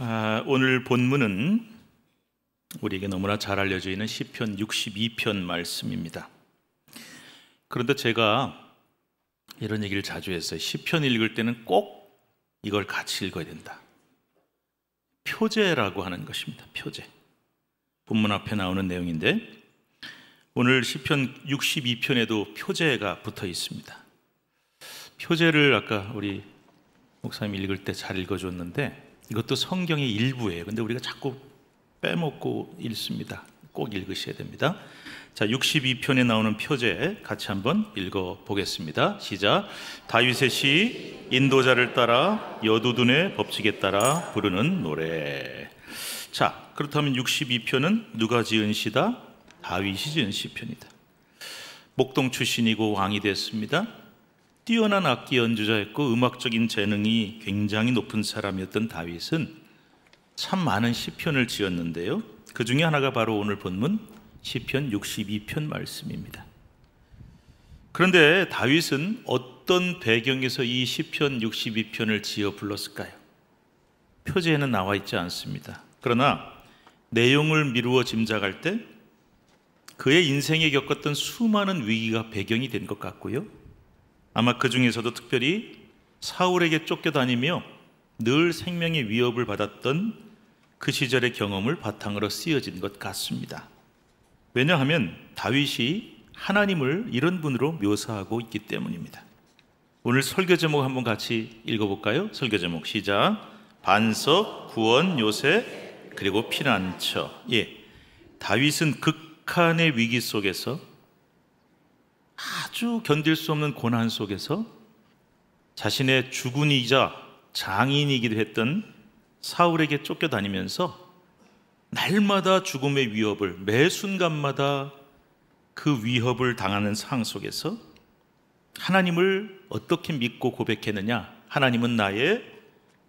아, 오늘 본문은 우리에게 너무나 잘 알려져 있는 시편 62편 말씀입니다. 그런데 제가 이런 얘기를 자주 했어요. 시편 읽을 때는 꼭 이걸 같이 읽어야 된다. 표제라고 하는 것입니다. 표제. 본문 앞에 나오는 내용인데 오늘 시편 62편에도 표제가 붙어 있습니다. 표제를 아까 우리 목사님 읽을 때 잘 읽어줬는데 이것도 성경의 일부예요. 근데 우리가 자꾸 빼먹고 읽습니다. 꼭 읽으셔야 됩니다. 자, 62편에 나오는 표제 같이 한번 읽어 보겠습니다. 시작. 다윗의 인도자를 따라 여두둔의 법칙에 따라 부르는 노래. 자, 그렇다면 62편은 누가 지은 시다? 다윗이 지은 시편이다. 목동 출신이고 왕이 됐습니다. 뛰어난 악기 연주자였고 음악적인 재능이 굉장히 높은 사람이었던 다윗은 참 많은 시편을 지었는데요. 그 중에 하나가 바로 오늘 본문 시편 62편 말씀입니다. 그런데 다윗은 어떤 배경에서 이 시편 62편을 지어 불렀을까요? 표제에는 나와 있지 않습니다. 그러나 내용을 미루어 짐작할 때 그의 인생에 겪었던 수많은 위기가 배경이 된 것 같고요. 아마 그 중에서도 특별히 사울에게 쫓겨다니며 늘 생명의 위협을 받았던 그 시절의 경험을 바탕으로 쓰여진 것 같습니다. 왜냐하면 다윗이 하나님을 이런 분으로 묘사하고 있기 때문입니다. 오늘 설교 제목 한번 같이 읽어볼까요? 설교 제목 시작. 반석, 구원, 요새, 그리고 피난처. 예. 다윗은 극한의 위기 속에서 아주 견딜 수 없는 고난 속에서 자신의 주군이자 장인이기도 했던 사울에게 쫓겨다니면서 날마다 죽음의 위협을 매 순간마다 그 위협을 당하는 상황 속에서 하나님을 어떻게 믿고 고백했느냐? 하나님은 나의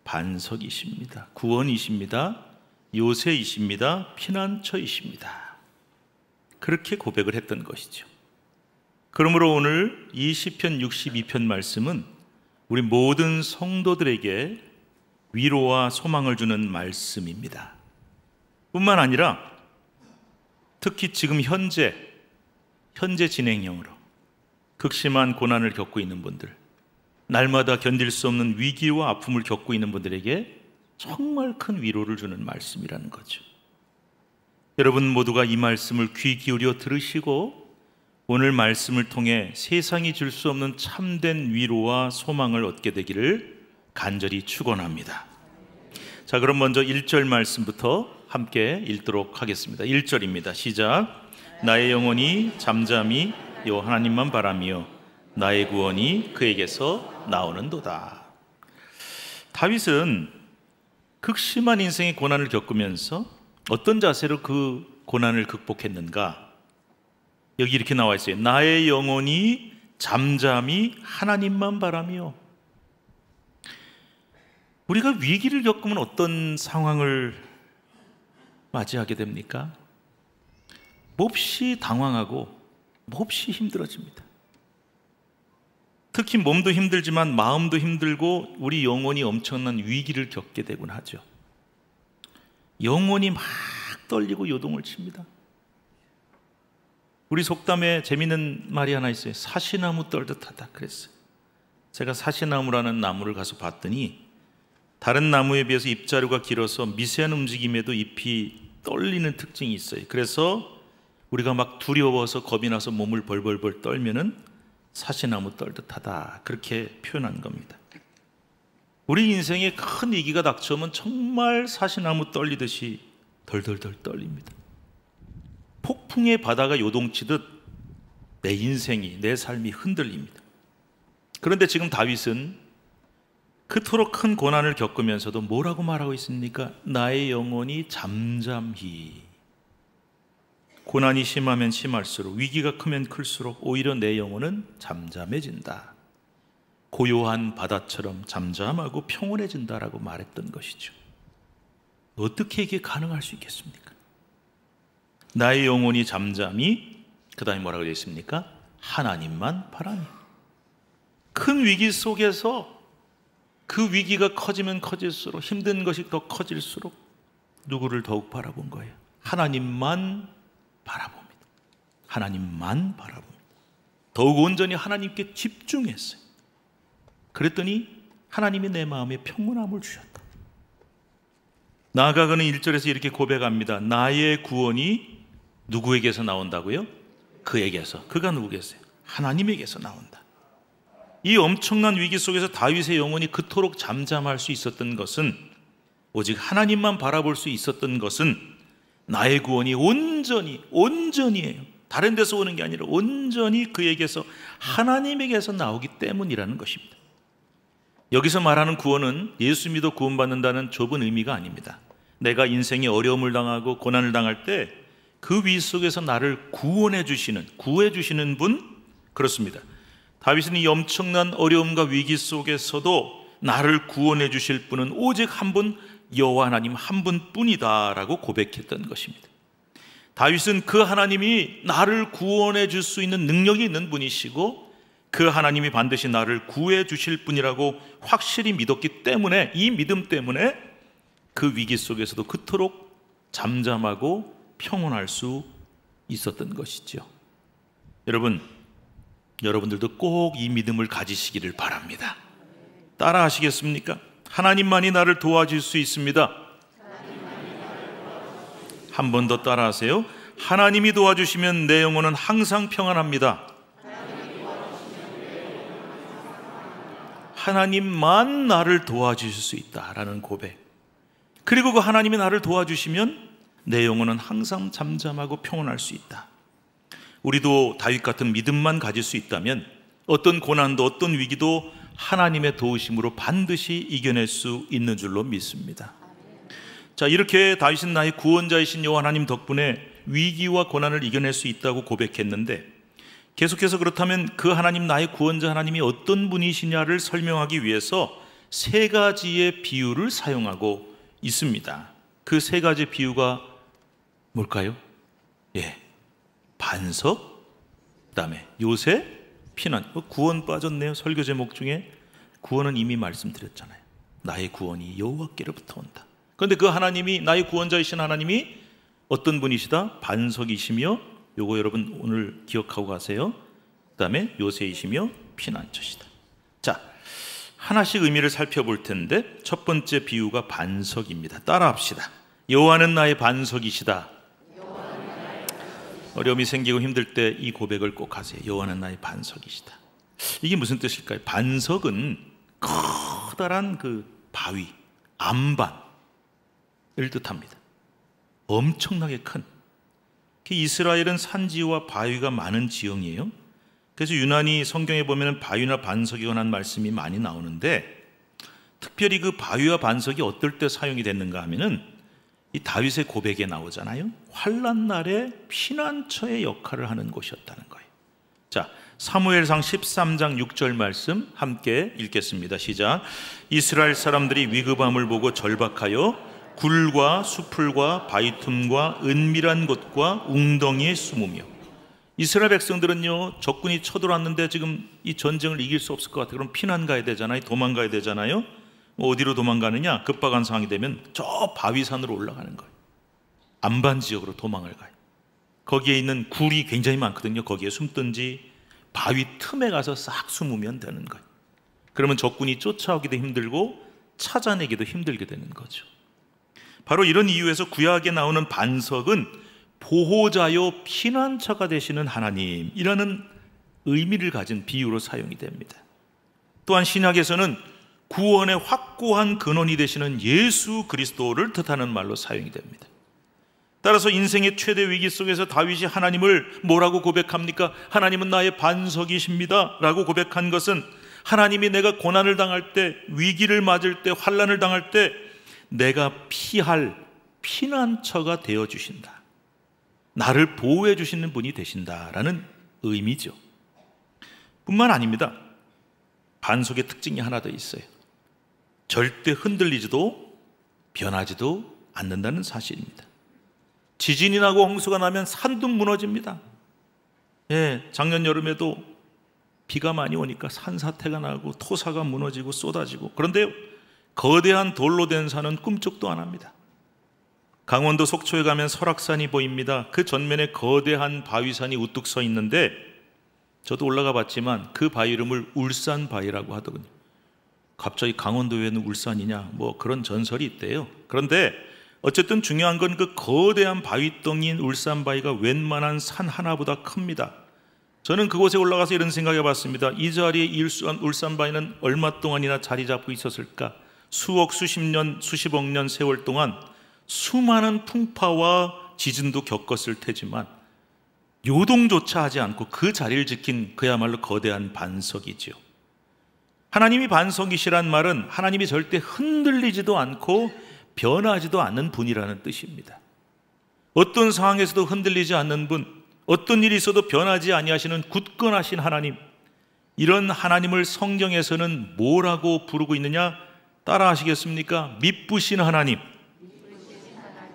반석이십니다. 구원이십니다. 요새이십니다. 피난처이십니다. 그렇게 고백을 했던 것이죠. 그러므로 오늘 이 시편 62편 말씀은 우리 모든 성도들에게 위로와 소망을 주는 말씀입니다. 뿐만 아니라 특히 지금 현재 현재 진행형으로 극심한 고난을 겪고 있는 분들, 날마다 견딜 수 없는 위기와 아픔을 겪고 있는 분들에게 정말 큰 위로를 주는 말씀이라는 거죠. 여러분 모두가 이 말씀을 귀 기울여 들으시고 오늘 말씀을 통해 세상이 줄 수 없는 참된 위로와 소망을 얻게 되기를 간절히 축원합니다. 자, 그럼 먼저 1절 말씀부터 함께 읽도록 하겠습니다. 1절입니다. 시작. 나의 영혼이 잠잠히 요 하나님만 바라며 나의 구원이 그에게서 나오는도다. 다윗은 극심한 인생의 고난을 겪으면서 어떤 자세로 그 고난을 극복했는가? 여기 이렇게 나와 있어요. 나의 영혼이 잠잠히 하나님만 바라며 우리가 위기를 겪으면 어떤 상황을 맞이하게 됩니까? 몹시 당황하고 몹시 힘들어집니다. 특히 몸도 힘들지만 마음도 힘들고 우리 영혼이 엄청난 위기를 겪게 되곤 하죠. 영혼이 막 떨리고 요동을 칩니다. 우리 속담에 재밌는 말이 하나 있어요. 사시나무 떨듯하다 그랬어요. 제가 사시나무라는 나무를 가서 봤더니 다른 나무에 비해서 잎자루가 길어서 미세한 움직임에도 잎이 떨리는 특징이 있어요. 그래서 우리가 막 두려워서 겁이 나서 몸을 벌벌벌 떨면은 사시나무 떨듯하다 그렇게 표현한 겁니다. 우리 인생에 큰 위기가 닥쳐오면 정말 사시나무 떨리듯이 덜덜덜 떨립니다. 폭풍의 바다가 요동치듯 내 인생이 내 삶이 흔들립니다. 그런데 지금 다윗은 그토록 큰 고난을 겪으면서도 뭐라고 말하고 있습니까? 나의 영혼이 잠잠히 고난이 심하면 심할수록 위기가 크면 클수록 오히려 내 영혼은 잠잠해진다. 고요한 바다처럼 잠잠하고 평온해진다라고 말했던 것이죠. 어떻게 이게 가능할 수 있겠습니까? 나의 영혼이 잠잠히 그 다음에 뭐라고 되어 있습니까? 하나님만 바라니. 큰 위기 속에서 그 위기가 커지면 커질수록 힘든 것이 더 커질수록 누구를 더욱 바라본 거예요. 하나님만 바라봅니다. 하나님만 바라봅니다. 더욱 온전히 하나님께 집중했어요. 그랬더니 하나님이 내 마음에 평온함을 주셨다. 나아가는 1절에서 이렇게 고백합니다. 나의 구원이 누구에게서 나온다고요? 그에게서. 그가 누구겠어요? 하나님에게서 나온다. 이 엄청난 위기 속에서 다윗의 영혼이 그토록 잠잠할 수 있었던 것은 오직 하나님만 바라볼 수 있었던 것은 나의 구원이 온전히 온전히예요. 다른 데서 오는 게 아니라 온전히 그에게서 하나님에게서 나오기 때문이라는 것입니다. 여기서 말하는 구원은 예수 믿어 구원받는다는 좁은 의미가 아닙니다. 내가 인생에 어려움을 당하고 고난을 당할 때 그위 속에서 나를 구원해 주시는 구해 주시는 분 그렇습니다. 다윗은 이 엄청난 어려움과 위기 속에서도 나를 구원해 주실 분은 오직 한 분 여호와 하나님 한 분뿐이다라고 고백했던 것입니다. 다윗은 그 하나님이 나를 구원해 줄 수 있는 능력이 있는 분이시고 그 하나님이 반드시 나를 구해 주실 분이라고 확실히 믿었기 때문에 이 믿음 때문에 그 위기 속에서도 그토록 잠잠하고 평온할 수 있었던 것이죠. 여러분, 여러분들도 꼭 이 믿음을 가지시기를 바랍니다. 따라 하시겠습니까? 하나님만이 나를 도와줄 수 있습니다. 한 번 더 따라 하세요. 하나님이 도와주시면 내 영혼은 항상 평안합니다. 하나님만 나를 도와주실 수 있다라는 고백. 그리고 그 하나님이 나를 도와주시면 내 영혼은 항상 잠잠하고 평온할 수 있다. 우리도 다윗 같은 믿음만 가질 수 있다면 어떤 고난도 어떤 위기도 하나님의 도우심으로 반드시 이겨낼 수 있는 줄로 믿습니다. 자, 이렇게 다윗은 나의 구원자이신 여호와 하나님 덕분에 위기와 고난을 이겨낼 수 있다고 고백했는데 계속해서 그렇다면 그 하나님 나의 구원자 하나님이 어떤 분이시냐를 설명하기 위해서 세 가지의 비유를 사용하고 있습니다. 그 세 가지 비유가 뭘까요? 예. 반석, 그 다음에 요새, 피난. 구원 빠졌네요. 설교 제목 중에. 구원은 이미 말씀드렸잖아요. 나의 구원이 여호와께로부터 온다. 그런데 그 하나님이 나의 구원자이신 하나님이 어떤 분이시다? 반석이시며 요거 여러분 오늘 기억하고 가세요. 그다음에 요새이시며 피난처시다. 자, 하나씩 의미를 살펴볼 텐데 첫 번째 비유가 반석입니다. 따라합시다. 여호와는 나의 반석이시다. 어려움이 생기고 힘들 때 이 고백을 꼭 하세요. 여호와는 나의 반석이시다. 이게 무슨 뜻일까요? 반석은 커다란 그 바위, 암반을 뜻합니다. 엄청나게 큰. 이스라엘은 산지와 바위가 많은 지형이에요. 그래서 유난히 성경에 보면 바위나 반석에 관한 말씀이 많이 나오는데 특별히 그 바위와 반석이 어떨 때 사용이 됐는가 하면은 이 다윗의 고백에 나오잖아요. 환란 날에 피난처의 역할을 하는 곳이었다는 거예요. 자, 사무엘상 13장 6절 말씀 함께 읽겠습니다. 시작. 이스라엘 사람들이 위급함을 보고 절박하여 굴과 수풀과 바위틈과 은밀한 곳과 웅덩이에 숨으며 이스라엘 백성들은요 적군이 쳐들어왔는데 지금 이 전쟁을 이길 수 없을 것 같아 그럼 피난 가야 되잖아요 도망가야 되잖아요 뭐 어디로 도망가느냐? 급박한 상황이 되면 저 바위산으로 올라가는 거예요. 안반 지역으로 도망을 가요. 거기에 있는 굴이 굉장히 많거든요. 거기에 숨든지 바위 틈에 가서 싹 숨으면 되는 거예요. 그러면 적군이 쫓아오기도 힘들고 찾아내기도 힘들게 되는 거죠. 바로 이런 이유에서 구약에 나오는 반석은 보호자요 피난처가 되시는 하나님이라는 의미를 가진 비유로 사용이 됩니다. 또한 신약에서는 구원의 확고한 근원이 되시는 예수 그리스도를 뜻하는 말로 사용이 됩니다. 따라서 인생의 최대 위기 속에서 다윗이 하나님을 뭐라고 고백합니까? 하나님은 나의 반석이십니다. 라고 고백한 것은 하나님이 내가 고난을 당할 때, 위기를 맞을 때, 환란을 당할 때 내가 피할 피난처가 되어 주신다. 나를 보호해 주시는 분이 되신다라는 의미죠. 뿐만 아닙니다. 반석의 특징이 하나 더 있어요. 절대 흔들리지도 변하지도 않는다는 사실입니다. 지진이 나고 홍수가 나면 산도 무너집니다. 예, 작년 여름에도 비가 많이 오니까 산사태가 나고 토사가 무너지고 쏟아지고 그런데 거대한 돌로 된 산은 꿈쩍도 안 합니다. 강원도 속초에 가면 설악산이 보입니다. 그 전면에 거대한 바위산이 우뚝 서 있는데 저도 올라가 봤지만 그 바위 이름을 울산 바위라고 하더군요. 갑자기 강원도에는 울산이냐 뭐 그런 전설이 있대요. 그런데 어쨌든 중요한 건 그 거대한 바위덩인 울산 바위가 웬만한 산 하나보다 큽니다. 저는 그곳에 올라가서 이런 생각해 봤습니다. 이 자리에 일수한 울산 바위는 얼마 동안이나 자리 잡고 있었을까? 수억, 수십 년, 수십억 년 세월 동안 수많은 풍파와 지진도 겪었을 테지만 요동조차 하지 않고 그 자리를 지킨 그야말로 거대한 반석이지요. 하나님이 반석이시란 말은 하나님이 절대 흔들리지도 않고 변하지도 않는 분이라는 뜻입니다. 어떤 상황에서도 흔들리지 않는 분, 어떤 일이 있어도 변하지 아니하시는 굳건하신 하나님. 이런 하나님을 성경에서는 뭐라고 부르고 있느냐? 따라하시겠습니까? 미쁘신 하나님.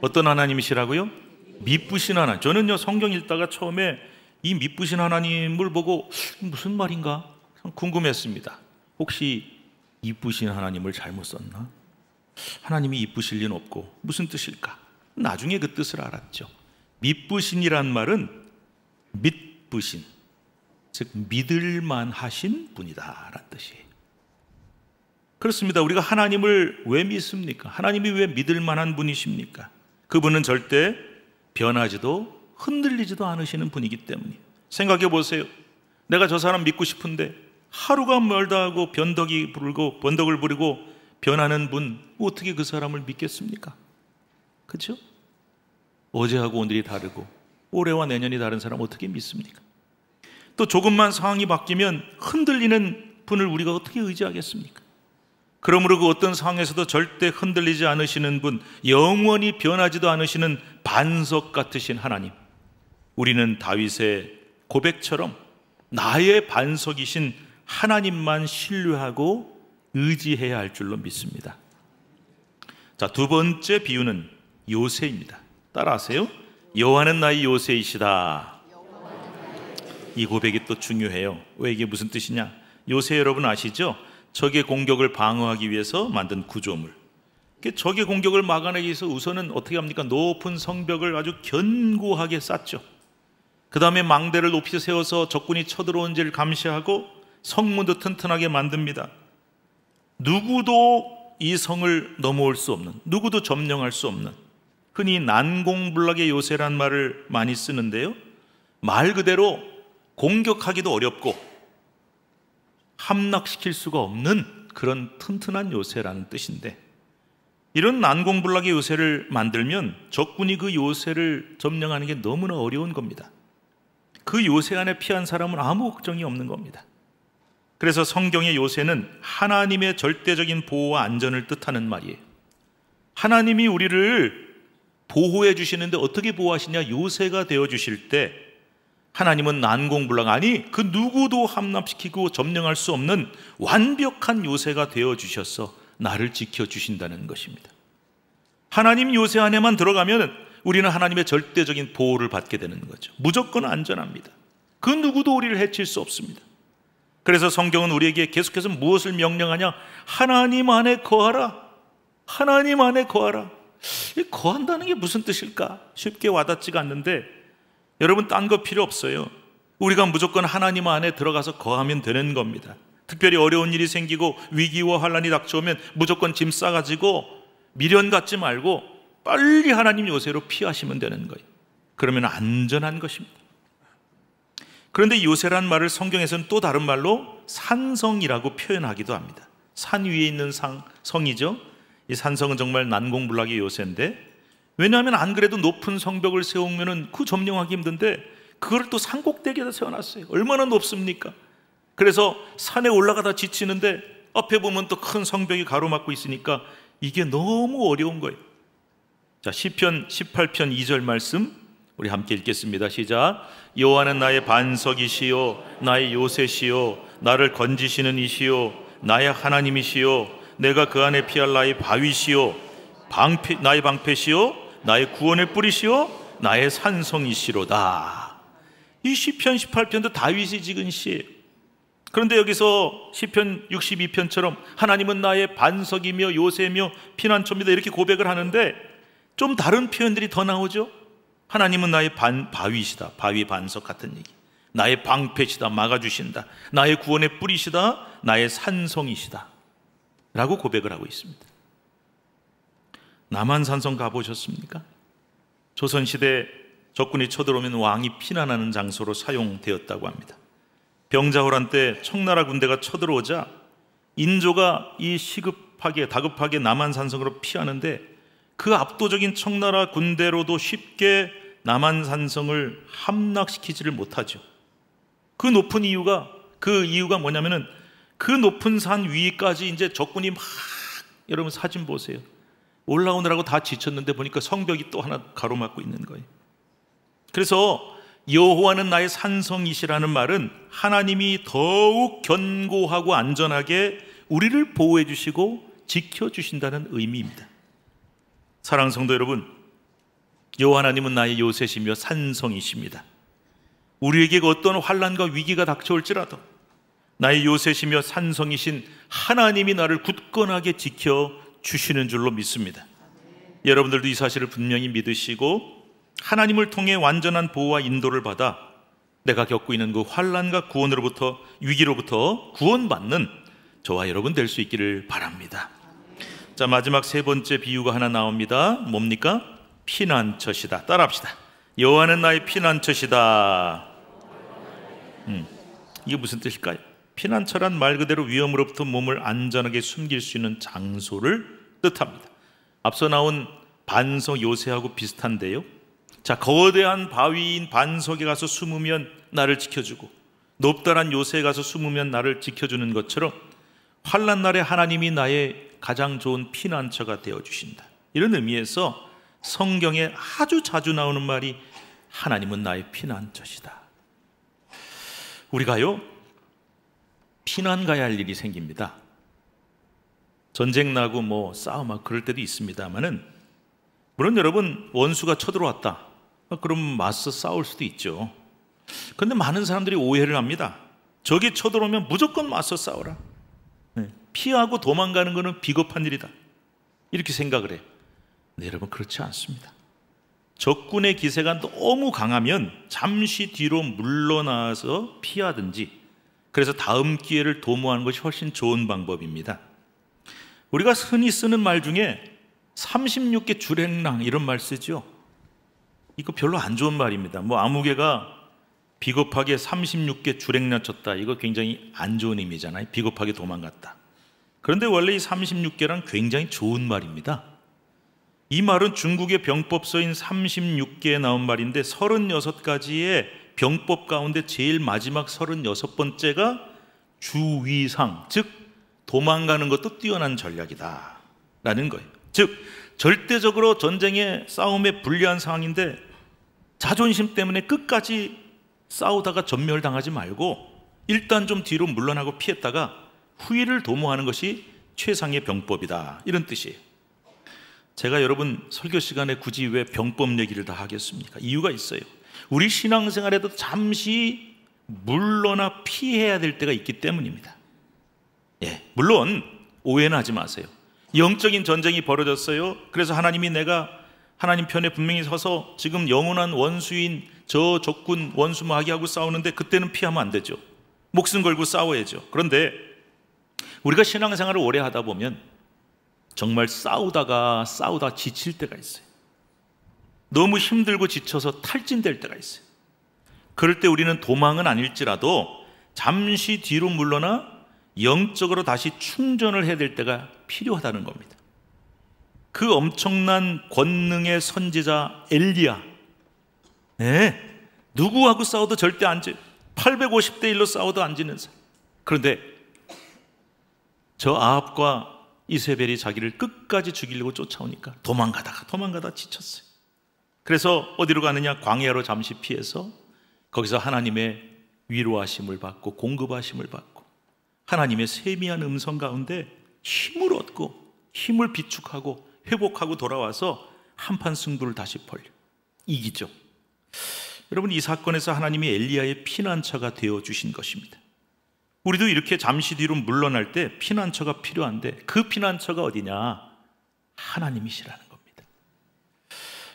어떤 하나님이시라고요? 미쁘신 하나님. 저는요, 성경 읽다가 처음에 이 미쁘신 하나님을 보고 무슨 말인가 궁금했습니다. 혹시 이쁘신 하나님을 잘못 썼나? 하나님이 이쁘실 리는 없고 무슨 뜻일까? 나중에 그 뜻을 알았죠. 믿부신이란 말은 믿부신, 즉 믿을만 하신 분이다라는 뜻이에요. 그렇습니다. 우리가 하나님을 왜 믿습니까? 하나님이 왜 믿을만한 분이십니까? 그분은 절대 변하지도 흔들리지도 않으시는 분이기 때문이에요. 생각해 보세요. 내가 저 사람 믿고 싶은데 하루가 멀다 하고 변덕이 부르고 번덕을 부리고 변하는 분 어떻게 그 사람을 믿겠습니까? 그렇죠? 어제하고 오늘이 다르고 올해와 내년이 다른 사람 어떻게 믿습니까? 또 조금만 상황이 바뀌면 흔들리는 분을 우리가 어떻게 의지하겠습니까? 그러므로 그 어떤 상황에서도 절대 흔들리지 않으시는 분, 영원히 변하지도 않으시는 반석 같으신 하나님. 우리는 다윗의 고백처럼 나의 반석이신 하나님만 신뢰하고 의지해야 할 줄로 믿습니다. 자, 두 번째 비유는 요새입니다. 따라하세요. 여호와는 나의 요새이시다. 이 고백이 또 중요해요. 왜 이게 무슨 뜻이냐? 요새 여러분 아시죠? 적의 공격을 방어하기 위해서 만든 구조물. 그 적의 공격을 막아내기 위해서 우선은 어떻게 합니까? 높은 성벽을 아주 견고하게 쌓죠. 그 다음에 망대를 높이 세워서 적군이 쳐들어온지를 감시하고 성문도 튼튼하게 만듭니다. 누구도 이 성을 넘어올 수 없는, 누구도 점령할 수 없는, 흔히 난공불락의 요새란 말을 많이 쓰는데요. 말 그대로 공격하기도 어렵고 함락시킬 수가 없는 그런 튼튼한 요새라는 뜻인데 이런 난공불락의 요새를 만들면 적군이 그 요새를 점령하는 게 너무나 어려운 겁니다. 그 요새 안에 피한 사람은 아무 걱정이 없는 겁니다. 그래서 성경의 요새는 하나님의 절대적인 보호와 안전을 뜻하는 말이에요. 하나님이 우리를 보호해 주시는데 어떻게 보호하시냐? 요새가 되어 주실 때 하나님은 난공불락 아니 그 누구도 함납시키고 점령할 수 없는 완벽한 요새가 되어 주셔서 나를 지켜 주신다는 것입니다. 하나님 요새 안에만 들어가면 우리는 하나님의 절대적인 보호를 받게 되는 거죠. 무조건 안전합니다. 그 누구도 우리를 해칠 수 없습니다. 그래서 성경은 우리에게 계속해서 무엇을 명령하냐? 하나님 안에 거하라. 하나님 안에 거하라. 거한다는 게 무슨 뜻일까? 쉽게 와닿지가 않는데 여러분 딴 거 필요 없어요. 우리가 무조건 하나님 안에 들어가서 거하면 되는 겁니다. 특별히 어려운 일이 생기고 위기와 환란이 닥쳐오면 무조건 짐 싸가지고 미련 갖지 말고 빨리 하나님 요새로 피하시면 되는 거예요. 그러면 안전한 것입니다. 그런데 요새란 말을 성경에서는 또 다른 말로 산성이라고 표현하기도 합니다. 산 위에 있는 상, 성이죠. 이 산성은 정말 난공불락의 요새인데 왜냐하면 안 그래도 높은 성벽을 세우면은 그 점령하기 힘든데 그걸 또 산꼭대기에다 세워놨어요. 얼마나 높습니까? 그래서 산에 올라가다 지치는데 앞에 보면 또 큰 성벽이 가로막고 있으니까 이게 너무 어려운 거예요. 자, 시편 18편 2절 말씀 우리 함께 읽겠습니다. 시작. 여호와는 나의 반석이시요 나의 요새시요 나를 건지시는 이시요 나의 하나님이시요 내가 그 안에 피할 나의 바위시요 방패 나의 방패시요 나의 구원의 뿌리시요 나의 산성이시로다. 이 시편 18편도 다윗이 지은 시 그런데 여기서 시편 62편처럼 하나님은 나의 반석이며 요새며 피난처입니다 이렇게 고백을 하는데 좀 다른 표현들이 더 나오죠. 하나님은 나의 반, 바위시다. 바위 반석 같은 얘기. 나의 방패시다. 막아주신다. 나의 구원의 뿌리시다. 나의 산성이시다. 라고 고백을 하고 있습니다. 남한 산성 가보셨습니까? 조선시대 적군이 쳐들어오면 왕이 피난하는 장소로 사용되었다고 합니다. 병자호란 때 청나라 군대가 쳐들어오자 인조가 이 시급하게 다급하게 남한 산성으로 피하는데 그 압도적인 청나라 군대로도 쉽게 남한 산성을 함락시키지를 못하죠. 그 높은 이유가 그 이유가 뭐냐면은 그 높은 산 위까지 이제 적군이 막 여러분 사진 보세요. 올라오느라고 다 지쳤는데 보니까 성벽이 또 하나 가로막고 있는 거예요. 그래서 여호와는 나의 산성이시라는 말은 하나님이 더욱 견고하고 안전하게 우리를 보호해 주시고 지켜 주신다는 의미입니다. 사랑 성도 여러분, 여호 하나님은 나의 요새시며 산성이십니다. 우리에게 그 어떤 환란과 위기가 닥쳐올지라도 나의 요새시며 산성이신 하나님이 나를 굳건하게 지켜 주시는 줄로 믿습니다. 여러분들도 이 사실을 분명히 믿으시고 하나님을 통해 완전한 보호와 인도를 받아 내가 겪고 있는 그 환란과 구원으로부터 위기로부터 구원받는 저와 여러분 될 수 있기를 바랍니다. 자, 마지막 세 번째 비유가 하나 나옵니다. 뭡니까? 피난처시다. 따라합시다. 여호와는 나의 피난처시다. 음, 이게 무슨 뜻일까요? 피난처란 말 그대로 위험으로부터 몸을 안전하게 숨길 수 있는 장소를 뜻합니다. 앞서 나온 반석 요새하고 비슷한데요. 자, 거대한 바위인 반석에 가서 숨으면 나를 지켜주고 높다란 요새에 가서 숨으면 나를 지켜주는 것처럼 환란 날에 하나님이 나의 가장 좋은 피난처가 되어 주신다. 이런 의미에서 성경에 아주 자주 나오는 말이 하나님은 나의 피난처시다. 우리가요, 피난 가야 할 일이 생깁니다. 전쟁 나고 뭐싸우하 그럴 때도 있습니다만은, 물론 여러분, 원수가 쳐들어왔다. 그럼 맞서 싸울 수도 있죠. 그런데 많은 사람들이 오해를 합니다. 적이 쳐들어오면 무조건 맞서 싸워라. 네, 피하고 도망가는 것은 비겁한 일이다. 이렇게 생각을 해요. 네, 여러분 그렇지 않습니다. 적군의 기세가 너무 강하면 잠시 뒤로 물러나서 피하든지 그래서 다음 기회를 도모하는 것이 훨씬 좋은 방법입니다. 우리가 흔히 쓰는 말 중에 36개 줄행랑 이런 말 쓰죠. 이거 별로 안 좋은 말입니다. 뭐 아무개가 비겁하게 36개 줄행랑 쳤다. 이거 굉장히 안 좋은 의미잖아요. 비겁하게 도망갔다. 그런데 원래 이 36개란 굉장히 좋은 말입니다. 이 말은 중국의 병법서인 36개에 나온 말인데 36가지의 병법 가운데 제일 마지막 36번째가 주위상, 즉 도망가는 것도 뛰어난 전략이다 라는 거예요 즉 절대적으로 전쟁의 싸움에 불리한 상황인데 자존심 때문에 끝까지 싸우다가 전멸당하지 말고 일단 좀 뒤로 물러나고 피했다가 후위를 도모하는 것이 최상의 병법이다 이런 뜻이에요 제가 여러분 설교 시간에 굳이 왜 병법 얘기를 다 하겠습니까? 이유가 있어요. 우리 신앙생활에도 잠시 물러나 피해야 될 때가 있기 때문입니다. 예, 물론 오해는 하지 마세요. 영적인 전쟁이 벌어졌어요. 그래서 하나님이 내가 하나님 편에 분명히 서서 지금 영원한 원수인 저 적군 원수 마귀하고 싸우는데 그때는 피하면 안 되죠. 목숨 걸고 싸워야죠. 그런데 우리가 신앙생활을 오래 하다 보면 정말 싸우다가 싸우다 지칠 때가 있어요. 너무 힘들고 지쳐서 탈진될 때가 있어요. 그럴 때 우리는 도망은 아닐지라도 잠시 뒤로 물러나 영적으로 다시 충전을 해야 될 때가 필요하다는 겁니다. 그 엄청난 권능의 선지자 엘리야. 네. 누구하고 싸워도 절대 안 지. 850대 1로 싸워도 안 지는 사람. 그런데 저 아합과 이세벨이 자기를 끝까지 죽이려고 쫓아오니까 도망가다가 도망가다 지쳤어요. 그래서 어디로 가느냐? 광야로 잠시 피해서 거기서 하나님의 위로하심을 받고 공급하심을 받고 하나님의 세미한 음성 가운데 힘을 얻고 힘을 비축하고 회복하고 돌아와서 한판 승부를 다시 벌려 이기죠. 여러분 이 사건에서 하나님이 엘리야의 피난처가 되어 주신 것입니다. 우리도 이렇게 잠시 뒤로 물러날 때 피난처가 필요한데 그 피난처가 어디냐? 하나님이시라는 겁니다.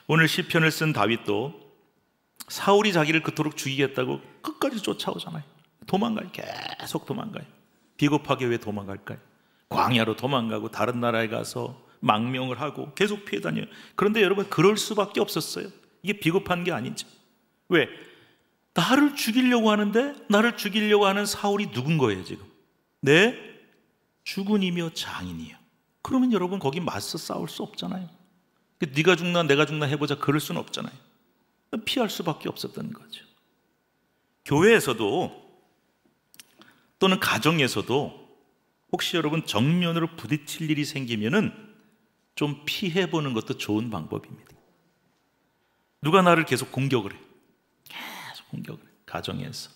오늘 시편을 쓴 다윗도 사울이 자기를 그토록 죽이겠다고 끝까지 쫓아오잖아요. 도망가요. 계속 도망가요. 비겁하게 왜 도망갈까요? 광야로 도망가고 다른 나라에 가서 망명을 하고 계속 피해 다녀요. 그런데 여러분 그럴 수밖에 없었어요. 이게 비겁한 게 아니죠. 왜? 나를 죽이려고 하는데 나를 죽이려고 하는 사울이 누군 거예요 지금? 네? 죽은이며 장인이요. 그러면 여러분 거기 맞서 싸울 수 없잖아요. 그 네가 죽나 내가 죽나 해보자 그럴 수는 없잖아요. 피할 수밖에 없었던 거죠. 교회에서도 또는 가정에서도 혹시 여러분 정면으로 부딪힐 일이 생기면은 좀 피해 보는 것도 좋은 방법입니다. 누가 나를 계속 공격을 해. 공격을 가정에서,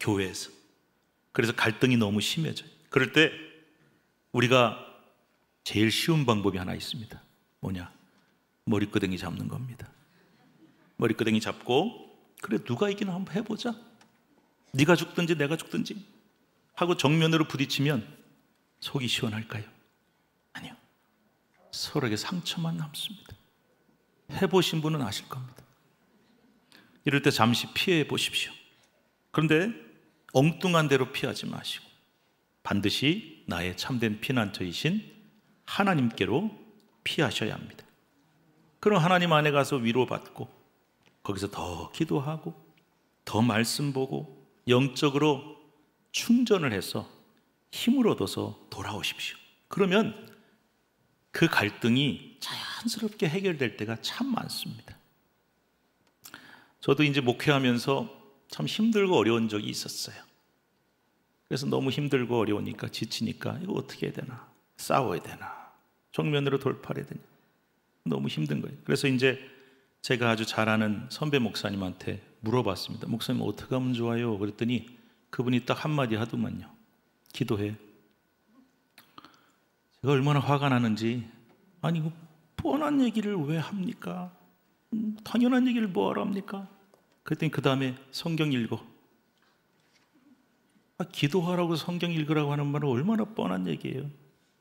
교회에서. 그래서 갈등이 너무 심해져요. 그럴 때 우리가 제일 쉬운 방법이 하나 있습니다. 뭐냐? 머리끄댕이 잡는 겁니다. 머리끄댕이 잡고 그래 누가 이기나 한번 해보자. 네가 죽든지 내가 죽든지 하고 정면으로 부딪히면 속이 시원할까요? 아니요. 서로에게 상처만 남습니다. 해보신 분은 아실 겁니다. 이럴 때 잠시 피해 보십시오. 그런데 엉뚱한 대로 피하지 마시고 반드시 나의 참된 피난처이신 하나님께로 피하셔야 합니다. 그럼 하나님 안에 가서 위로받고 거기서 더 기도하고 더 말씀 보고 영적으로 충전을 해서 힘을 얻어서 돌아오십시오. 그러면 그 갈등이 자연스럽게 해결될 때가 참 많습니다. 저도 이제 목회하면서 참 힘들고 어려운 적이 있었어요. 그래서 너무 힘들고 어려우니까 지치니까 이거 어떻게 해야 되나? 싸워야 되나? 정면으로 돌파해야 되냐? 너무 힘든 거예요. 그래서 이제 제가 아주 잘 아는 선배 목사님한테 물어봤습니다. 목사님 어떻게 하면 좋아요? 그랬더니 그분이 딱 한마디 하더만요. 기도해. 제가 얼마나 화가 나는지 아니 그 뻔한 얘기를 왜 합니까? 당연한 얘기를 뭐하러 합니까? 그랬더니 그 다음에 성경 읽어. 아, 기도하라고 성경 읽으라고 하는 말은 얼마나 뻔한 얘기예요.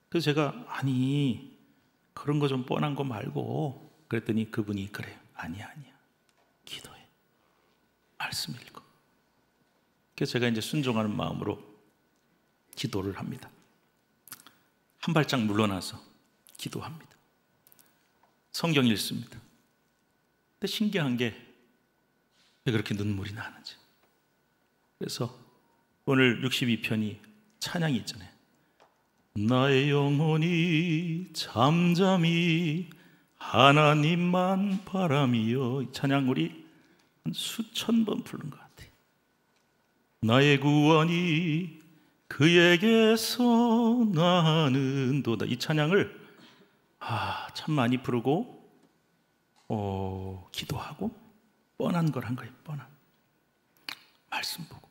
그래서 제가 아니 그런 거 좀 뻔한 거 말고 그랬더니 그분이 그래요. 아니야 아니야 기도해 말씀 읽어. 그래서 제가 이제 순종하는 마음으로 기도를 합니다. 한 발짝 물러나서 기도합니다. 성경 읽습니다. 근데 신기한 게 왜 그렇게 눈물이 나는지. 그래서 오늘 62편이 찬양이 있잖아요. 나의 영혼이 잠잠히 하나님만 바람이여 찬양 우리 수천 번 부른 것 같아요. 나의 구원이 그에게서 나는도다 이 찬양을 아, 참 많이 부르고 어, 기도하고 뻔한 걸 한 거예요. 뻔한 말씀 보고.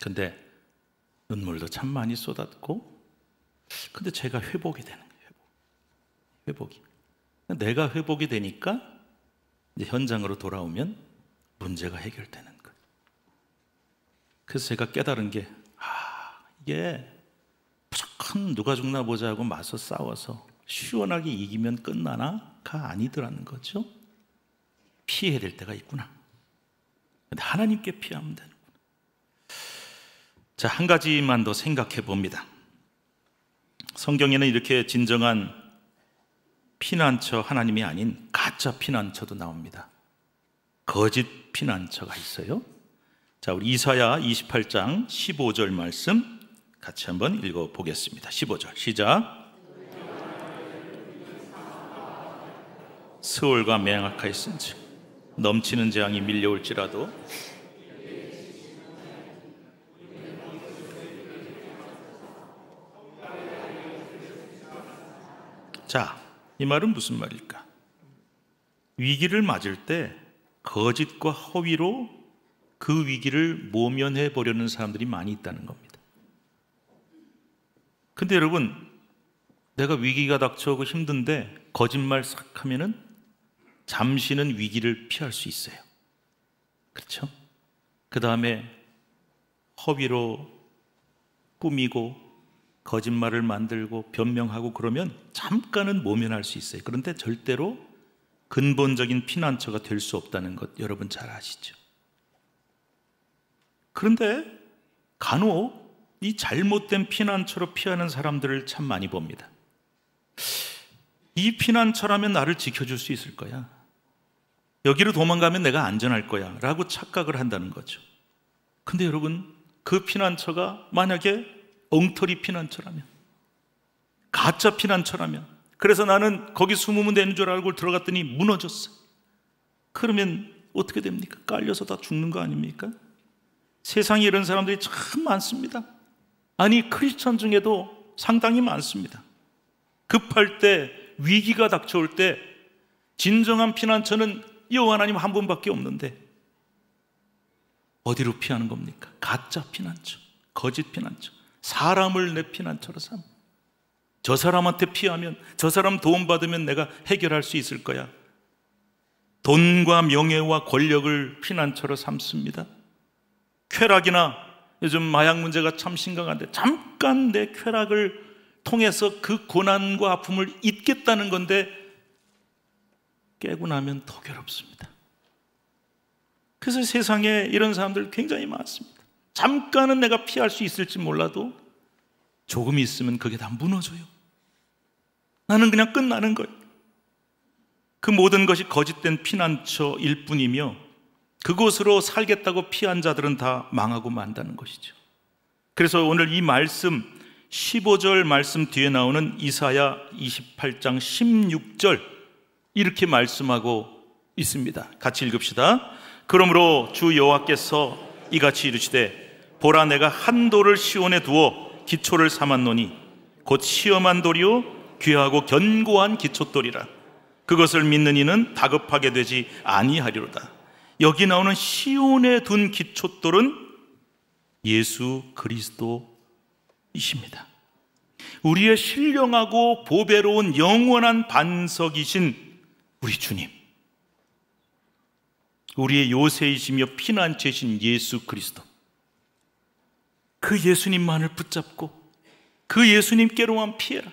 근데 눈물도 참 많이 쏟았고, 근데 제가 회복이 되는 거예요. 회복. 회복이. 내가 회복이 되니까 이제 현장으로 돌아오면 문제가 해결되는 거예요. 그래서 제가 깨달은 게, 아, 이게 무조건 누가 죽나 보자 하고 맞서 싸워서 시원하게 이기면 끝나나? 가 아니더라는 거죠. 피해야 될 때가 있구나. 근데 하나님께 피하면 되는구나. 자, 한 가지만 더 생각해 봅니다. 성경에는 이렇게 진정한 피난처 하나님이 아닌 가짜 피난처도 나옵니다. 거짓 피난처가 있어요. 자, 우리 이사야 28장 15절 말씀 같이 한번 읽어 보겠습니다. 15절 시작. 스올과 맹악하였은지 넘치는 재앙이 밀려올지라도 자, 이 말은 무슨 말일까? 위기를 맞을 때 거짓과 허위로 그 위기를 모면해 보려는 사람들이 많이 있다는 겁니다. 근데 여러분, 내가 위기가 닥쳐오고 힘든데 거짓말 싹 하면은 잠시는 위기를 피할 수 있어요. 그렇죠? 그 다음에 허위로 꾸미고 거짓말을 만들고 변명하고 그러면 잠깐은 모면할 수 있어요. 그런데 절대로 근본적인 피난처가 될 수 없다는 것 여러분 잘 아시죠? 그런데 간혹 이 잘못된 피난처로 피하는 사람들을 참 많이 봅니다. 이 피난처라면 나를 지켜줄 수 있을 거야. 여기로 도망가면 내가 안전할 거야 라고 착각을 한다는 거죠. 근데 여러분, 그 피난처가 만약에 엉터리 피난처라면, 가짜 피난처라면, 그래서 나는 거기 숨으면 되는 줄 알고 들어갔더니 무너졌어. 그러면 어떻게 됩니까? 깔려서 다 죽는 거 아닙니까? 세상에 이런 사람들이 참 많습니다. 아니, 크리스천 중에도 상당히 많습니다. 급할 때, 위기가 닥쳐올 때, 진정한 피난처는 여호와 하나님 한 분밖에 없는데 어디로 피하는 겁니까? 가짜 피난처, 거짓 피난처, 사람을 내 피난처로 삼. 저 사람한테 피하면, 저 사람 도움받으면 내가 해결할 수 있을 거야. 돈과 명예와 권력을 피난처로 삼습니다. 쾌락이나 요즘 마약 문제가 참 심각한데 잠깐 내 쾌락을 통해서 그 고난과 아픔을 잊겠다는 건데 깨고 나면 더 괴롭습니다. 그래서 세상에 이런 사람들 굉장히 많습니다. 잠깐은 내가 피할 수 있을지 몰라도 조금 있으면 그게 다 무너져요. 나는 그냥 끝나는 거예요. 그 모든 것이 거짓된 피난처일 뿐이며 그곳으로 살겠다고 피한 자들은 다 망하고 만다는 것이죠. 그래서 오늘 이 말씀 15절 말씀 뒤에 나오는 이사야 28장 16절 이렇게 말씀하고 있습니다. 같이 읽읍시다. 그러므로 주 여호와께서 이같이 이르시되 보라 내가 한 돌을 시온에 두어 기초를 삼았노니 곧 시험한 돌이요 귀하고 견고한 기초돌이라 그것을 믿는 이는 다급하게 되지 아니하리로다. 여기 나오는 시온에 둔 기초돌은 예수 그리스도이십니다. 우리의 신령하고 보배로운 영원한 반석이신 우리 주님. 우리의 요새이시며 피난처이신 예수 그리스도. 그 예수님만을 붙잡고 그 예수님께로만 피해라.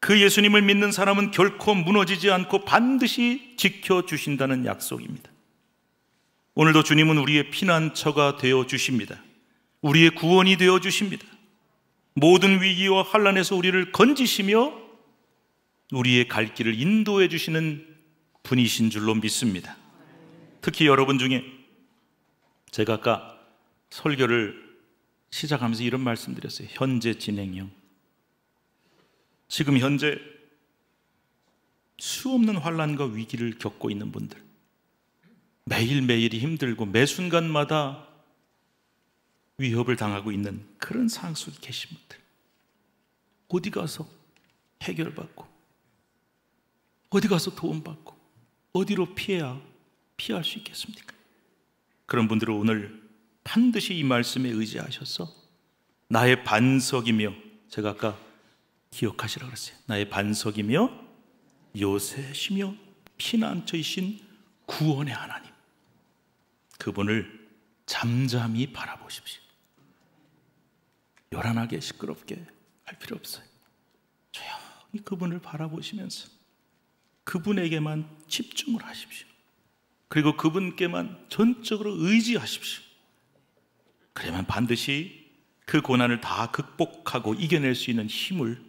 그 예수님을 믿는 사람은 결코 무너지지 않고 반드시 지켜주신다는 약속입니다. 오늘도 주님은 우리의 피난처가 되어 주십니다. 우리의 구원이 되어 주십니다. 모든 위기와 환란에서 우리를 건지시며 우리의 갈 길을 인도해 주시는 분이신 줄로 믿습니다. 특히 여러분 중에 제가 아까 설교를 시작하면서 이런 말씀 드렸어요. 현재 진행형. 지금 현재 수없는 환란과 위기를 겪고 있는 분들. 매일매일이 힘들고 매 순간마다 위협을 당하고 있는 그런 상황 속에 계신 분들. 어디 가서 해결받고 어디 가서 도움받고 어디로 피해야 피할 수 있겠습니까? 그런 분들은 오늘 반드시 이 말씀에 의지하셔서 나의 반석이며 제가 아까 기억하시라 그랬어요. 나의 반석이며 요새시며 피난처이신 구원의 하나님. 그분을 잠잠히 바라보십시오. 요란하게 시끄럽게 할 필요 없어요. 조용히 그분을 바라보시면서 그분에게만 집중을 하십시오. 그리고 그분께만 전적으로 의지하십시오. 그러면 반드시 그 고난을 다 극복하고 이겨낼 수 있는 힘을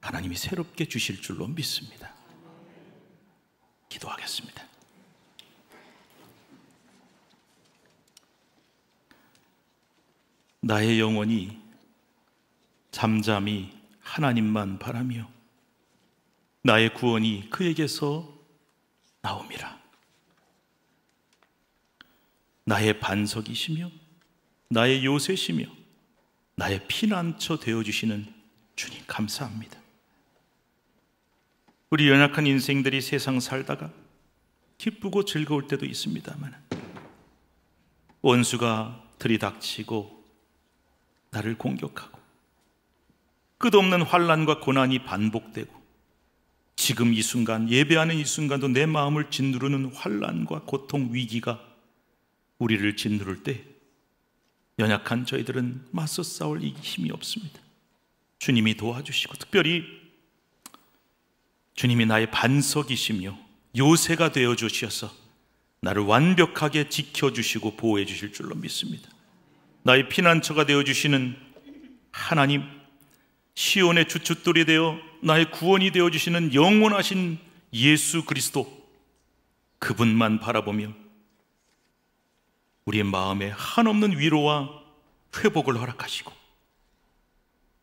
하나님이 새롭게 주실 줄로 믿습니다. 기도하겠습니다. 나의 영혼이 잠잠히 하나님만 바라며 나의 구원이 그에게서 나옵니다. 나의 반석이시며 나의 요새시며 나의 피난처 되어 주시는 주님 감사합니다. 우리 연약한 인생들이 세상 살다가 기쁘고 즐거울 때도 있습니다만 원수가 들이닥치고 나를 공격하고 끝없는 환란과 고난이 반복되고 지금 이 순간 예배하는 이 순간도 내 마음을 짓누르는 환란과 고통 위기가 우리를 짓누를 때 연약한 저희들은 맞서 싸울 이 힘이 없습니다. 주님이 도와주시고 특별히 주님이 나의 반석이시며 요새가 되어 주셔서 나를 완벽하게 지켜 주시고 보호해 주실 줄로 믿습니다. 나의 피난처가 되어 주시는 하나님 시온의 주춧돌이 되어 나의 구원이 되어 주시는 영원하신 예수 그리스도 그분만 바라보며 우리의 마음에 한없는 위로와 회복을 허락하시고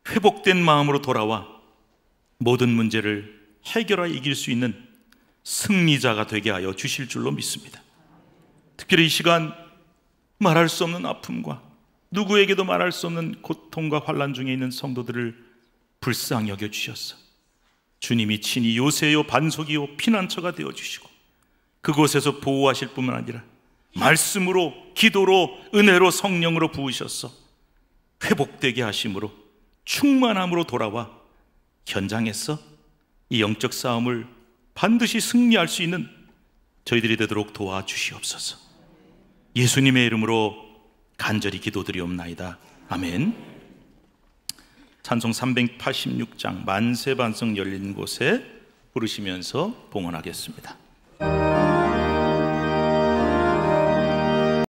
회복된 마음으로 돌아와 모든 문제를 해결하여 이길 수 있는 승리자가 되게 하여 주실 줄로 믿습니다. 특별히 이 시간 말할 수 없는 아픔과 누구에게도 말할 수 없는 고통과 환란 중에 있는 성도들을 불쌍히 여겨 주셨어. 주님이 친히 요새요 반석이요 피난처가 되어 주시고 그곳에서 보호하실 뿐만 아니라 말씀으로 기도로 은혜로 성령으로 부으셔서 회복되게 하심으로 충만함으로 돌아와 현장에서 이 영적 싸움을 반드시 승리할 수 있는 저희들이 되도록 도와주시옵소서. 예수님의 이름으로 간절히 기도드리옵나이다. 아멘. 찬송 386장 만세 반성 열린 곳에 부르시면서 봉헌하겠습니다.